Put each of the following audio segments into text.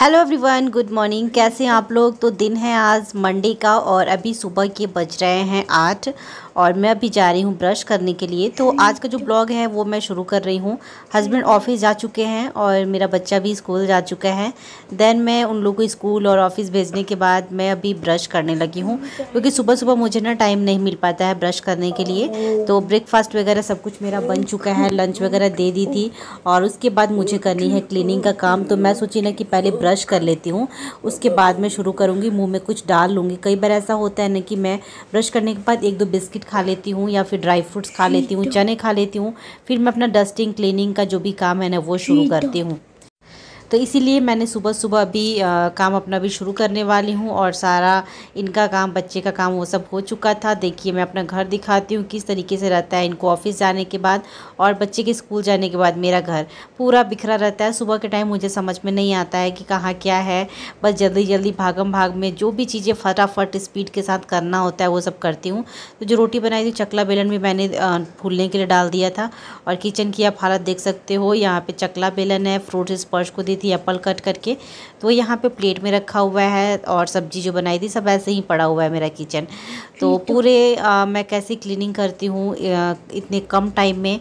Hello everyone good morning कैसे हैं आप लोग तो दिन है आज मंडे का और अभी सुबह के बज रहे हैं आठ और मैं अभी जा रही हूँ ब्रश करने के लिए तो आज का जो ब्लॉग है वो मैं शुरू कर रही हूँ हस्बैंड ऑफिस जा चुके हैं और मेरा बच्चा भी स्कूल जा चुका है देन मैं उन लोगों को स्कूल और ऑफिस भेजने के बाद मैं अभी ब्रश करने लगी हूँ क्योंकि सुबह सुबह मुझे ना टाइम नहीं मिल पाता है ब्रश करने के लिए तो ब्रेकफास्ट वगैरह सब कुछ मेरा बन चुका है लंच वगैरह दे दी थी और उसके बाद मुझे करनी है क्लीनिंग का काम तो मैं सोची ना कि पहले ब्रश कर लेती हूँ उसके बाद मैं शुरू करूँगी मुँह में कुछ डाल लूँगी कई बार ऐसा होता है ना कि मैं ब्रश करने के बाद एक दो बिस्किट बिस्किट खा लेती हूँ या फिर ड्राई फ्रूट्स खा लेती हूँ चने खा लेती हूँ फिर मैं अपना डस्टिंग क्लीनिंग का जो भी काम है ना वो शुरू करती हूँ तो इसीलिए मैंने सुबह सुबह अभी काम अपना भी शुरू करने वाली हूँ और सारा इनका काम बच्चे का काम वो सब हो चुका था देखिए मैं अपना घर दिखाती हूँ किस तरीके से रहता है इनको ऑफिस जाने के बाद और बच्चे के स्कूल जाने के बाद मेरा घर पूरा बिखरा रहता है सुबह के टाइम मुझे समझ में नहीं आता है कि कहाँ क्या है बस जल्दी जल्दी भागम भाग में जो भी चीज़ें फटाफट स्पीड के साथ करना होता है वो सब करती हूँ तो जो रोटी बनाई थी चकला बेलन भी मैंने फूलने के लिए डाल दिया था और किचन की आप हालत देख सकते हो यहाँ पे चकला बेलन है फ्रूट स्पर्श को दी थी एप्पल कट करके तो यहाँ पे प्लेट में रखा हुआ है और सब्जी जो बनाई थी सब ऐसे ही पड़ा हुआ है मेरा किचन तो पूरे आ, मैं कैसे क्लीनिंग करती हूँ इतने कम टाइम में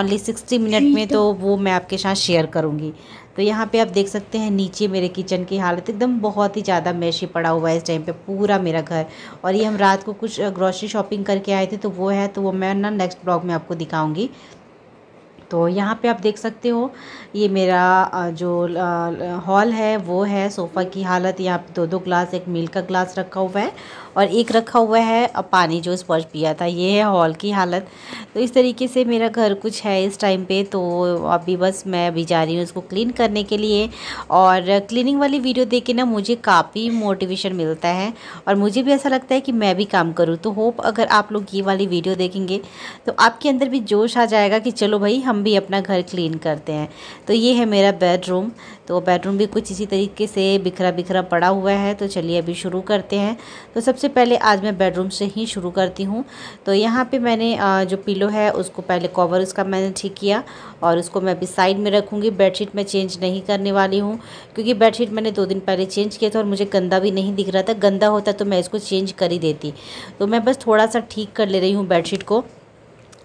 ओनली सिक्सटी मिनट में तो वो मैं आपके साथ शेयर करूँगी तो यहाँ पे आप देख सकते हैं नीचे मेरे किचन की हालत एकदम बहुत ही ज़्यादा मैशी पड़ा हुआ है इस टाइम पे पूरा मेरा घर और ये हम रात को कुछ ग्रॉसरी शॉपिंग करके आए थे तो वो है तो वो मैं ना नेक्स्ट ब्लॉग में आपको दिखाऊँगी तो यहाँ पे आप देख सकते हो ये मेरा जो हॉल है वो है सोफ़ा की हालत यहाँ पे दो दो ग्लास एक मिल्क का ग्लास रखा हुआ है और एक रखा हुआ है और पानी जो स्पर्श पिया था ये है हॉल की हालत तो इस तरीके से मेरा घर कुछ है इस टाइम पे तो अभी बस मैं अभी जा रही हूँ उसको क्लीन करने के लिए और क्लीनिंग वाली वीडियो देख के ना मुझे काफ़ी मोटिवेशन मिलता है और मुझे भी ऐसा लगता है कि मैं भी काम करूँ तो होप अगर आप लोग ये वाली वीडियो देखेंगे तो आपके अंदर भी जोश आ जाएगा कि चलो भाई हम भी अपना घर क्लीन करते हैं तो ये है मेरा बेडरूम तो बेडरूम भी कुछ इसी तरीके से बिखरा बिखरा पड़ा हुआ है तो चलिए अभी शुरू करते हैं तो सबसे सबसे पहले आज मैं बेडरूम से ही शुरू करती हूँ तो यहाँ पे मैंने जो पिलो है उसको पहले कवर उसका मैंने ठीक किया और उसको मैं अभी साइड में रखूँगी बेडशीट मैं चेंज नहीं करने वाली हूँ क्योंकि बेडशीट मैंने दो दिन पहले चेंज किया था और मुझे गंदा भी नहीं दिख रहा था गंदा होता तो मैं इसको चेंज कर ही देती तो मैं बस थोड़ा सा ठीक कर ले रही हूँ बेडशीट को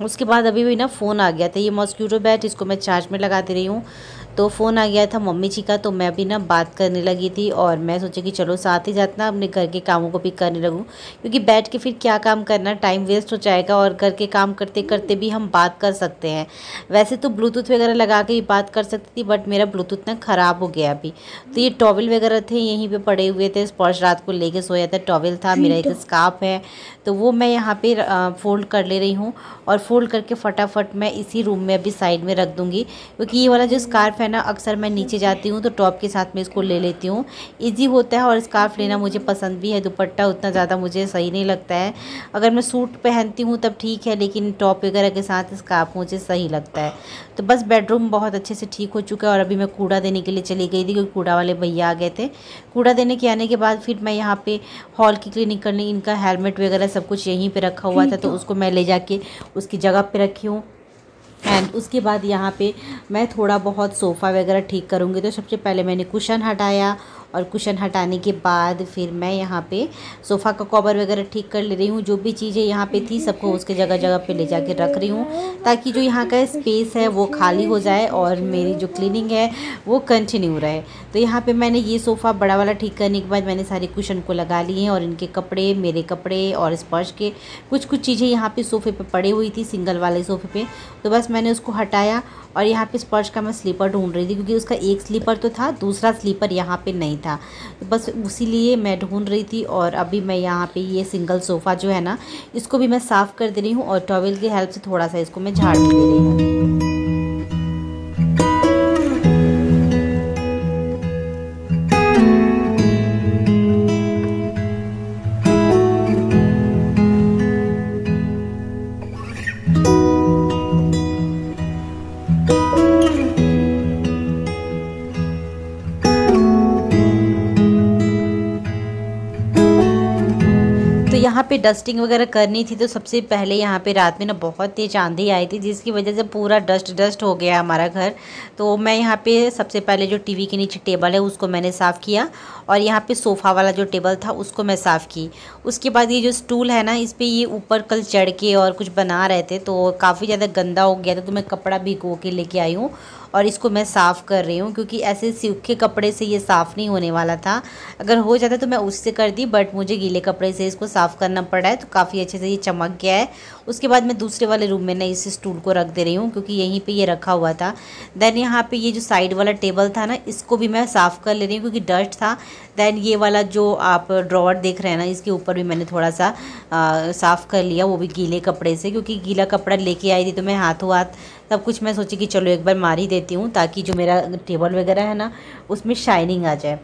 उसके बाद अभी भी ना फ़ोन आ गया था ये मॉस्क्यूटो बैट इसको मैं चार्ज में लगाती रही हूँ तो फ़ोन आ गया था मम्मी जी का तो मैं भी ना बात करने लगी थी और मैं सोचा कि चलो साथ ही जाते ना अपने घर के कामों को भी करने लगूँ क्योंकि बैठ के फिर क्या काम करना टाइम वेस्ट हो जाएगा और घर के काम करते करते भी हम बात कर सकते हैं वैसे तो ब्लूटूथ वगैरह लगा के भी बात कर सकती थी बट मेरा ब्लूटूथ ना ख़राब हो गया अभी तो ये टॉवल वगैरह थे यहीं पर पड़े हुए थे स्पर्श रात को लेके सोया था टॉवल था मेरा एक स्काप तो है तो वो मैं यहाँ पर फ़ोल्ड कर ले रही हूँ और फोल्ड करके फटाफट मैं इसी रूम में अभी साइड में रख दूँगी क्योंकि ये वाला जो स्कार्फ स्कार्फ है ना अक्सर मैं नीचे जाती हूँ तो टॉप के साथ में इसको ले लेती हूँ ईजी होता है और स्कार्फ लेना मुझे पसंद भी है दुपट्टा उतना ज़्यादा मुझे सही नहीं लगता है अगर मैं सूट पहनती हूँ तब ठीक है लेकिन टॉप वगैरह के साथ स्कार्फ मुझे सही लगता है तो बस बेडरूम बहुत अच्छे से ठीक हो चुका है और अभी मैं कूड़ा देने के लिए चली गई थी क्योंकि कूड़ा वाले भैया आ गए थे कूड़ा देने के आने के बाद फिर मैं यहाँ पर हॉल की क्लिनिक करने इनका हेलमेट वगैरह सब कुछ यहीं पर रखा हुआ था तो उसको मैं ले जाके उसकी जगह पर रखी हूँ एंड उसके बाद यहाँ पे मैं थोड़ा बहुत सोफ़ा वगैरह ठीक करूँगी तो सबसे पहले मैंने कुशन हटाया और कुशन हटाने के बाद फिर मैं यहाँ पे सोफ़ा का कवर वगैरह ठीक कर ले रही हूँ जो भी चीज़ें यहाँ पे थी सबको उसके जगह जगह पे ले जाके रख रही हूँ ताकि जो यहाँ का स्पेस है वो खाली हो जाए और मेरी जो क्लीनिंग है वो कंटिन्यू रहे तो यहाँ पर मैंने ये सोफ़ा बड़ा वाला ठीक करने के बाद मैंने सारे कुशन को लगा लिए हैं और इनके कपड़े मेरे कपड़े और स्पर्श के कुछ कुछ चीज़ें यहाँ पर सोफ़े पर पड़ी हुई थी सिंगल वाले सोफ़े पर तो बस मैंने उसको हटाया और यहाँ पे स्पर्श का मैं स्लीपर ढूंढ रही थी क्योंकि उसका एक स्लीपर तो था दूसरा स्लीपर यहाँ पे नहीं था तो बस उसी मैं ढूंढ रही थी और अभी मैं यहाँ पे ये सिंगल सोफ़ा जो है ना इसको भी मैं साफ़ कर दे रही हूँ और टॉवेल की हेल्प से थोड़ा सा इसको मैं झाड़ भी दे रही हूँ पे डस्टिंग वगैरह करनी थी तो सबसे पहले यहाँ पे रात में ना बहुत तेज़ आंधी आई थी जिसकी वजह से पूरा डस्ट डस्ट हो गया हमारा घर तो मैं यहाँ पे सबसे पहले जो टीवी के नीचे टेबल है उसको मैंने साफ़ किया और यहाँ पे सोफ़ा वाला जो टेबल था उसको मैं साफ़ की उसके बाद ये जो स्टूल है ना इस पर ये ऊपर कल चढ़ के और कुछ बना रहे थे तो काफ़ी ज़्यादा गंदा हो गया था तो मैं कपड़ा भिगो के लेके आई हूँ और इसको मैं साफ़ कर रही हूँ क्योंकि ऐसे सूखे कपड़े से ये साफ़ नहीं होने वाला था अगर हो जाता तो मैं उससे कर दी बट मुझे गीले कपड़े से इसको साफ़ करना पड़ा है तो काफ़ी अच्छे से ये चमक गया है उसके बाद मैं दूसरे वाले रूम में ना इस स्टूल को रख दे रही हूँ क्योंकि यहीं पर ये रखा हुआ था देन यहाँ पर ये जो साइड वाला टेबल था ना इसको भी मैं साफ़ कर ले रही हूँ क्योंकि डस्ट था देन ये वाला जो आप ड्रॉवर देख रहे हैं ना इसके ऊपर भी मैंने थोड़ा सा साफ़ कर लिया वो भी गीले कपड़े से क्योंकि गीला कपड़ा लेके आई थी तो मैं हाथों हाथ तब कुछ मैं सोची कि चलो एक बार मार ही देती हूँ ताकि जो मेरा टेबल वगैरह है ना उसमें शाइनिंग आ जाए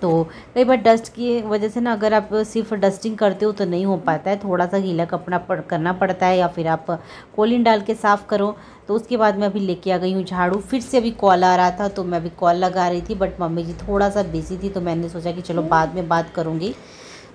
तो कई बार डस्ट की वजह से ना अगर आप सिर्फ डस्टिंग करते हो तो नहीं हो पाता है थोड़ा सा गीला कपड़ा पड़ करना पड़ता है या फिर आप कोलिन डाल के साफ़ करो तो उसके बाद मैं अभी लेके आ गई हूँ झाड़ू फिर से अभी कॉल आ रहा था तो मैं अभी कॉल लगा रही थी बट मम्मी जी थोड़ा सा बिजी थी तो मैंने सोचा कि चलो हम्म। बाद में बात करूँगी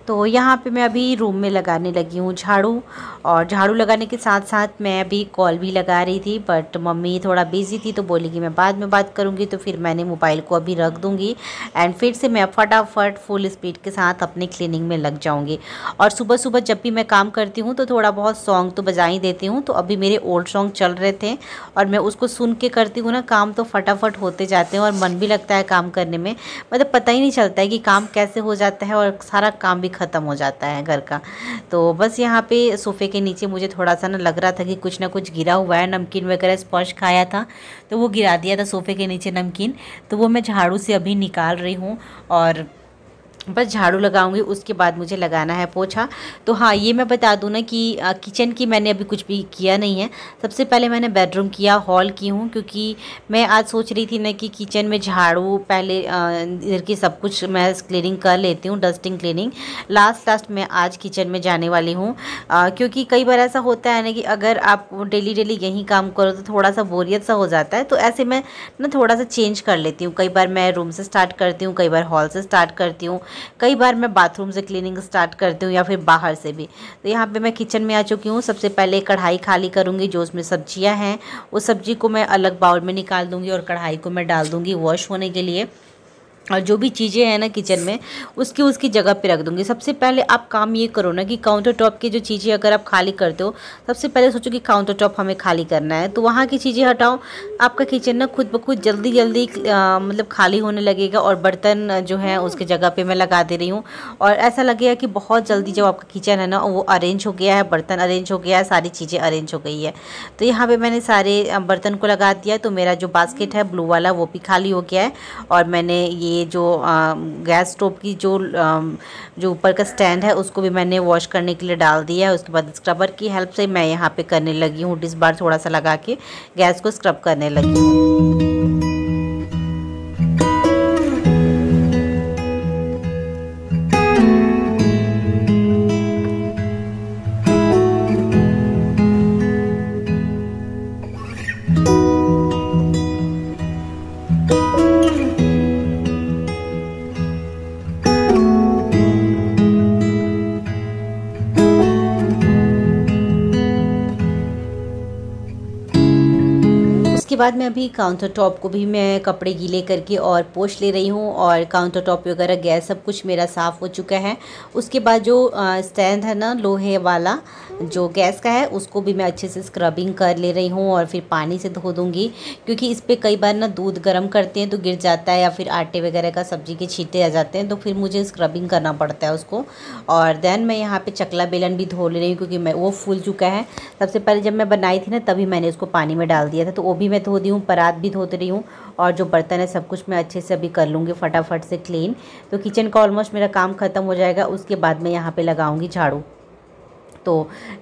तो यहाँ पे मैं अभी रूम में लगाने लगी हूँ झाड़ू और झाड़ू लगाने के साथ साथ मैं अभी कॉल भी लगा रही थी बट मम्मी थोड़ा बिजी थी तो बोली कि मैं बाद में बात करूँगी तो फिर मैंने मोबाइल को अभी रख दूँगी एंड फिर से मैं फटाफट फुल स्पीड के साथ अपने क्लीनिंग में लग जाऊँगी और सुबह सुबह जब भी मैं काम करती हूँ तो थोड़ा बहुत सॉन्ग तो बजा ही देती हूँ तो अभी मेरे ओल्ड सॉन्ग चल रहे थे और मैं उसको सुन के करती हूँ ना काम तो फटाफट होते जाते हैं और मन भी लगता है काम करने में मतलब पता ही नहीं चलता है कि काम कैसे हो जाता है और सारा काम भी ख़त्म हो जाता है घर का तो बस यहाँ पे सोफ़े के नीचे मुझे थोड़ा सा ना लग रहा था कि कुछ ना कुछ गिरा हुआ है नमकीन वगैरह स्पर्श खाया था तो वो गिरा दिया था सोफ़े के नीचे नमकीन तो वो मैं झाड़ू से अभी निकाल रही हूँ और बस झाड़ू लगाऊंगी उसके बाद मुझे लगाना है पोछा तो हाँ ये मैं बता दूँ ना कि किचन की मैंने अभी कुछ भी किया नहीं है सबसे पहले मैंने बेडरूम किया हॉल की हूँ क्योंकि मैं आज सोच रही थी ना कि किचन में झाड़ू पहले इधर की सब कुछ मैं क्लीनिंग कर लेती हूँ डस्टिंग क्लीनिंग लास्ट लास्ट मैं आज किचन में जाने वाली हूँ क्योंकि कई बार ऐसा होता है ना कि अगर आप डेली डेली यहीं काम करो तो थोड़ा सा बोरियत सा हो जाता है तो ऐसे मैं ना थोड़ा सा चेंज कर लेती हूँ कई बार मैं रूम से स्टार्ट करती हूँ कई बार हॉल से स्टार्ट करती हूँ कई बार मैं बाथरूम से क्लीनिंग स्टार्ट करती हूँ या फिर बाहर से भी तो यहाँ पे मैं किचन में आ चुकी हूँ सबसे पहले कढ़ाई खाली करूँगी जो उसमें सब्जियाँ हैं उस सब्जी को मैं अलग बाउल में निकाल दूँगी और कढ़ाई को मैं डाल दूँगी वॉश होने के लिए और जो भी चीज़ें हैं ना किचन में उसकी उसकी जगह पे रख दूँगी सबसे पहले आप काम ये करो ना कि काउंटर टॉप की जो चीज़ें अगर आप खाली करते हो सबसे पहले सोचो कि काउंटर टॉप हमें खाली करना है तो वहाँ की चीज़ें हटाओ आपका किचन ना खुद ब खुद जल्दी जल्दी आ, मतलब खाली होने लगेगा और बर्तन जो है उसके जगह पर मैं लगा दे रही हूँ और ऐसा लगेगा कि बहुत जल्दी जो आपका किचन है ना वो अरेंज हो गया है बर्तन अरेंज हो गया है सारी चीज़ें अरेंज हो गई है तो यहाँ पर मैंने सारे बर्तन को लगा दिया तो मेरा जो बास्केट है ब्लू वाला वो भी खाली हो गया है और मैंने ये ये जो आ, गैस स्टोव की जो आ, जो ऊपर का स्टैंड है उसको भी मैंने वॉश करने के लिए डाल दिया है उसके बाद स्क्रबर की हेल्प से मैं यहाँ पे करने लगी हूँ डिस बार थोड़ा सा लगा के गैस को स्क्रब करने लगी हूँ thank you बाद मैं अभी काउंटर टॉप को भी मैं कपड़े गीले करके और पोछ ले रही हूँ और काउंटर टॉप वगैरह गैस सब कुछ मेरा साफ़ हो चुका है उसके बाद जो स्टैंड है ना लोहे वाला जो गैस का है उसको भी मैं अच्छे से स्क्रबिंग कर ले रही हूँ और फिर पानी से धो दूँगी क्योंकि इस पर कई बार ना दूध गर्म करते हैं तो गिर जाता है या फिर आटे वगैरह का सब्ज़ी के छीटे आ जाते हैं तो फिर मुझे स्क्रबिंग करना पड़ता है उसको और देन मैं यहाँ पर चकला बेलन भी धो ले रही हूँ क्योंकि मैं वो फूल चुका है सबसे पहले जब मैं बनाई थी ना तभी मैंने उसको पानी में डाल दिया था तो वो भी मैं धो दी हूँ परात भी धो रही हूँ और जो बर्तन है सब कुछ मैं अच्छे से अभी कर लूँगी फटाफट से क्लीन तो किचन का ऑलमोस्ट मेरा काम ख़त्म हो जाएगा उसके बाद मैं यहाँ पर लगाऊँगी झाड़ू तो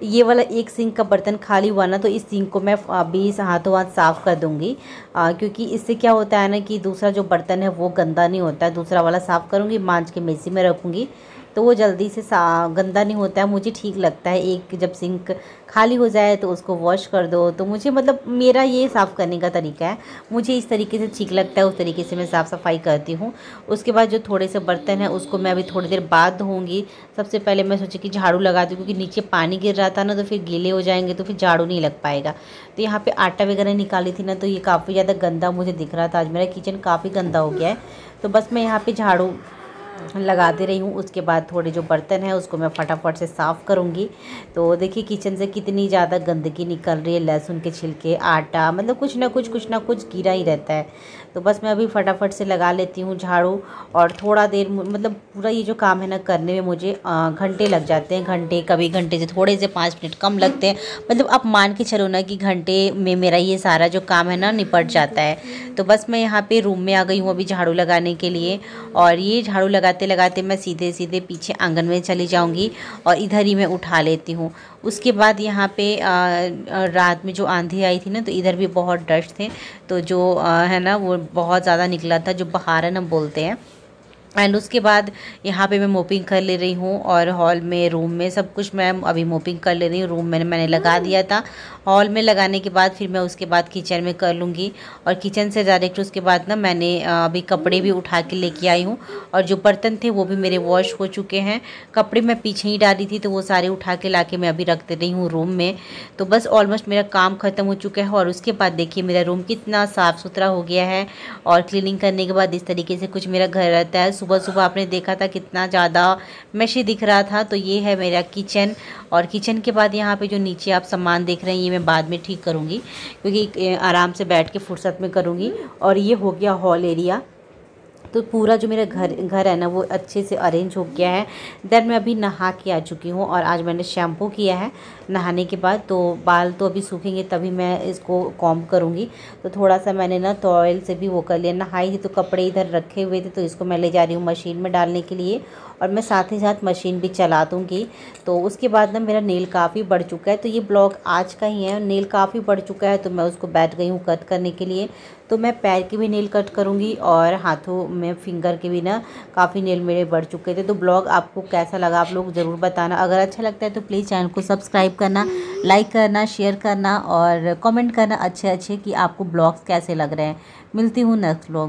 ये वाला एक सिंक का बर्तन खाली हुआ ना तो इस सिंक को मैं अभी हाथों हाथ साफ़ कर दूँगी क्योंकि इससे क्या होता है ना कि दूसरा जो बर्तन है वो गंदा नहीं होता है दूसरा वाला साफ़ करूंगी मांझ के मेज़ी में रखूँगी तो वो जल्दी से सा गंदा नहीं होता है मुझे ठीक लगता है एक जब सिंक खाली हो जाए तो उसको वॉश कर दो तो मुझे मतलब मेरा ये साफ़ करने का तरीका है मुझे इस तरीके से ठीक लगता है उस तरीके से मैं साफ़ सफाई करती हूँ उसके बाद जो थोड़े से बर्तन हैं उसको मैं अभी थोड़ी देर बाद धोऊँगी सबसे पहले मैं सोची कि झाड़ू लगा दूँ क्योंकि नीचे पानी गिर रहा था ना तो फिर गीले हो जाएंगे तो फिर झाड़ू नहीं लग पाएगा तो यहाँ पर आटा वगैरह निकाली थी ना तो ये काफ़ी ज़्यादा गंदा मुझे दिख रहा था आज मेरा किचन काफ़ी गंदा हो गया है तो बस मैं यहाँ पर झाड़ू लगा दे रही हूँ उसके बाद थोड़े जो बर्तन है उसको मैं फटाफट से साफ़ करूँगी तो देखिए किचन से कितनी ज़्यादा गंदगी निकल रही है लहसुन के छिलके आटा मतलब कुछ ना कुछ कुछ ना कुछ गिरा ही रहता है तो बस मैं अभी फटाफट से लगा लेती हूँ झाड़ू और थोड़ा देर मतलब पूरा ये जो काम है ना करने में मुझे घंटे लग जाते हैं घंटे कभी घंटे से थोड़े से पाँच मिनट कम लगते हैं मतलब आप मान के चलो ना कि घंटे में मेरा ये सारा जो काम है ना निपट जाता है तो बस मैं यहाँ पर रूम में आ गई हूँ अभी झाड़ू लगाने के लिए और ये झाड़ू लगाते लगाते मैं सीधे सीधे पीछे आंगन में चली जाऊँगी और इधर ही मैं उठा लेती हूँ उसके बाद यहाँ पे रात में जो आंधी आई थी ना तो इधर भी बहुत डस्ट थे तो जो है ना वो बहुत ज़्यादा निकला था जो बहारन हम बोलते हैं एंड उसके बाद यहाँ पे मैं मोपिंग कर ले रही हूँ और हॉल में रूम में सब कुछ मैं अभी मोपिंग कर ले रही हूँ रूम में मैंने लगा दिया था हॉल में लगाने के बाद फिर मैं उसके बाद किचन में कर लूँगी और किचन से डायरेक्ट उसके बाद ना मैंने अभी कपड़े भी उठा के लेके आई हूँ और जो बर्तन थे वो भी मेरे वॉश हो चुके हैं कपड़े मैं पीछे ही डाली थी तो वो सारे उठा के ला के मैं अभी रख दे रही हूँ रूम में तो बस ऑलमोस्ट मेरा काम ख़त्म हो चुका है और उसके बाद देखिए मेरा रूम कितना साफ़ सुथरा हो गया है और क्लीनिंग करने के बाद इस तरीके से कुछ मेरा घर रहता है सुबह सुबह आपने देखा था कितना ज़्यादा मैशी दिख रहा था तो ये है मेरा किचन और किचन के बाद यहाँ पे जो नीचे आप सामान देख रहे हैं ये मैं बाद में ठीक करूँगी क्योंकि आराम से बैठ के फुर्सत में करूँगी और ये हो गया हॉल एरिया तो पूरा जो मेरा घर घर है ना वो अच्छे से अरेंज हो गया है देन मैं अभी नहा के आ चुकी हूँ और आज मैंने शैम्पू किया है नहाने के बाद तो बाल तो अभी सूखेंगे तभी मैं इसको कॉम करूँगी तो थोड़ा सा मैंने ना तोयल से भी वो कर लिया नहाई थी तो कपड़े इधर रखे हुए थे तो इसको मैं ले जा रही हूँ मशीन में डालने के लिए और मैं साथ ही साथ मशीन भी चला दूँगी तो उसके बाद ना मेरा नील काफ़ी बढ़ चुका है तो ये ब्लॉग आज का ही है और नील काफ़ी बढ़ चुका है तो मैं उसको बैठ गई हूँ कट करने के लिए तो मैं पैर की भी नील कट करूँगी और हाथों में फिंगर के भी ना काफ़ी नील मेरे बढ़ चुके थे तो ब्लॉग आपको कैसा लगा आप लोग ज़रूर बताना अगर अच्छा लगता है तो प्लीज़ चैनल को सब्सक्राइब करना लाइक करना शेयर करना और कमेंट करना अच्छे अच्छे कि आपको ब्लॉग्स कैसे लग रहे हैं मिलती हूँ नेक्स्ट ब्लॉग